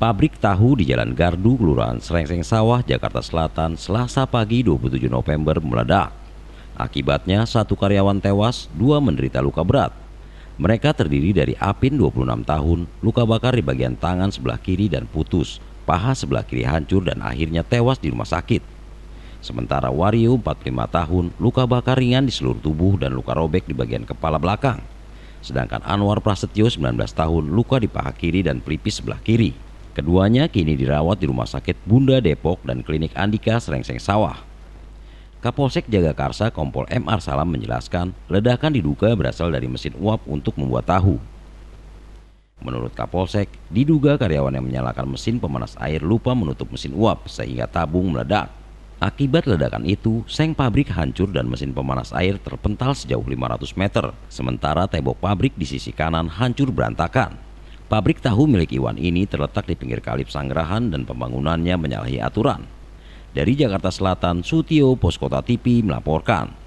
pabrik tahu di Jalan Gardu, Kelurahan Serengseng Sawah, Jakarta Selatan, Selasa pagi 27 November meledak. Akibatnya satu karyawan tewas, dua menderita luka berat. Mereka terdiri dari Apin 26 tahun, luka bakar di bagian tangan sebelah kiri dan putus, paha sebelah kiri hancur dan akhirnya tewas di rumah sakit. Sementara Wario 45 tahun, luka bakar ringan di seluruh tubuh dan luka robek di bagian kepala belakang. Sedangkan Anwar Prasetyo 19 tahun, luka di paha kiri dan pelipis sebelah kiri. Keduanya kini dirawat di Rumah Sakit Bunda Depok dan Klinik Andika Serengseng Sawah. Kapolsek Jagakarsa Kompol MR Salam menjelaskan ledakan diduga berasal dari mesin uap untuk membuat tahu. Menurut Kapolsek, diduga karyawan yang menyalakan mesin pemanas air lupa menutup mesin uap sehingga tabung meledak. Akibat ledakan itu, seng pabrik hancur dan mesin pemanas air terpental sejauh 500 meter, sementara tembok pabrik di sisi kanan hancur berantakan. Pabrik tahu milik Iwan ini terletak di pinggir Kalip Sanggerahan dan pembangunannya menyalahi aturan. Dari Jakarta Selatan, Sutio Poskota TV melaporkan.